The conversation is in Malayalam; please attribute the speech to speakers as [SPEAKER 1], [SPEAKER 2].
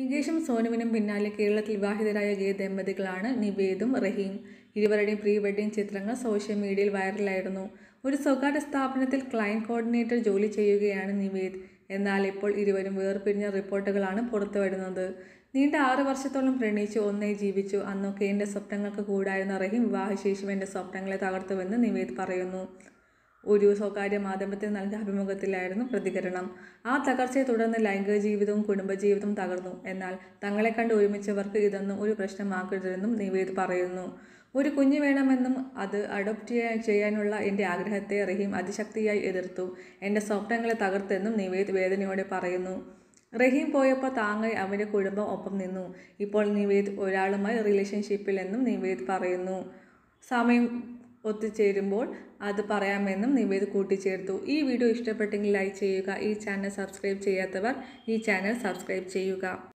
[SPEAKER 1] നികേഷും സോനുവിനും പിന്നാലെ കേരളത്തിൽ വിവാഹിതരായ ഗേ ദമ്പതികളാണ് നിവേദും റഹീം ഇരുവരുടെയും പ്രീ വെഡിംഗ് ചിത്രങ്ങൾ സോഷ്യൽ മീഡിയയിൽ വൈറലായിരുന്നു ഒരു സ്വകാര്യ സ്ഥാപനത്തിൽ ക്ലയൻറ്റ് കോർഡിനേറ്റർ ജോലി ചെയ്യുകയാണ് നിവേദ് എന്നാൽ ഇപ്പോൾ ഇരുവരും വേർപിരിഞ്ഞ റിപ്പോർട്ടുകളാണ് പുറത്തുവരുന്നത് നീണ്ട ആറ് വർഷത്തോളം പ്രണയിച്ചു ഒന്നേ ജീവിച്ചു അന്നൊക്കെ എൻ്റെ സ്വപ്നങ്ങൾക്ക് കൂടായിരുന്ന റഹീം വിവാഹശേഷം എൻ്റെ സ്വപ്നങ്ങളെ തകർത്തുവെന്ന് നിവേദ് പറയുന്നു ഒരു സ്വകാര്യ മാധ്യമത്തിന് നൽകിയ അഭിമുഖത്തിലായിരുന്നു പ്രതികരണം ആ തകർച്ചയെ തുടർന്ന് ലൈംഗിക ജീവിതവും കുടുംബജീവിതവും തകർന്നു എന്നാൽ തങ്ങളെ കണ്ട് ഒരുമിച്ചവർക്ക് ഇതൊന്നും ഒരു പ്രശ്നമാക്കരുതെന്നും നിവേദ് പറയുന്നു ഒരു കുഞ്ഞ് വേണമെന്നും അത് അഡോപ്റ്റ് ചെയ്യാനുള്ള എൻ്റെ ആഗ്രഹത്തെ റഹീം അതിശക്തിയായി എതിർത്തു എൻ്റെ സ്വപ്നങ്ങളെ തകർത്തെന്നും നിവേദ് വേദനയോടെ പറയുന്നു റഹീം പോയപ്പോൾ താങ്ങായി അവൻ്റെ കുടുംബം ഒപ്പം നിന്നു ഇപ്പോൾ നിവേദ് ഒരാളുമായി റിലേഷൻഷിപ്പിലെന്നും നിവേദ് പറയുന്നു സമയം ഒത്തുചേരുമ്പോൾ അത് പറയാമെന്നും നിവേദ് കൂട്ടിച്ചേർത്തു ഈ വീഡിയോ ഇഷ്ടപ്പെട്ടെങ്കിൽ ലൈക്ക് ചെയ്യുക ഈ ചാനൽ സബ്സ്ക്രൈബ് ചെയ്യാത്തവർ ഈ ചാനൽ സബ്സ്ക്രൈബ് ചെയ്യുക